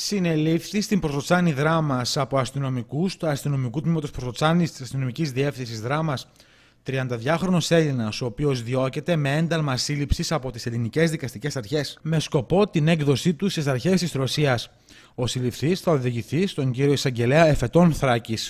συνελήφθη στην Προσοτσάνη Δράμας από αστυνομικούς του αστυνομικού τμήματος Πορτοτσάνης της αστυνομικής διεύθυνσης Δράμας 32χρονο Έλληνας, ο οποίος διώκεται με ένταλμα σύλληψης από τις ελληνικές δικαστικές αρχές, με σκοπό την έκδοσή του στις αρχές της Ρωσίας. Ο συλληφθής θα οδηγηθεί στον κύριο Εισαγγελέα Εφετών Θράκης.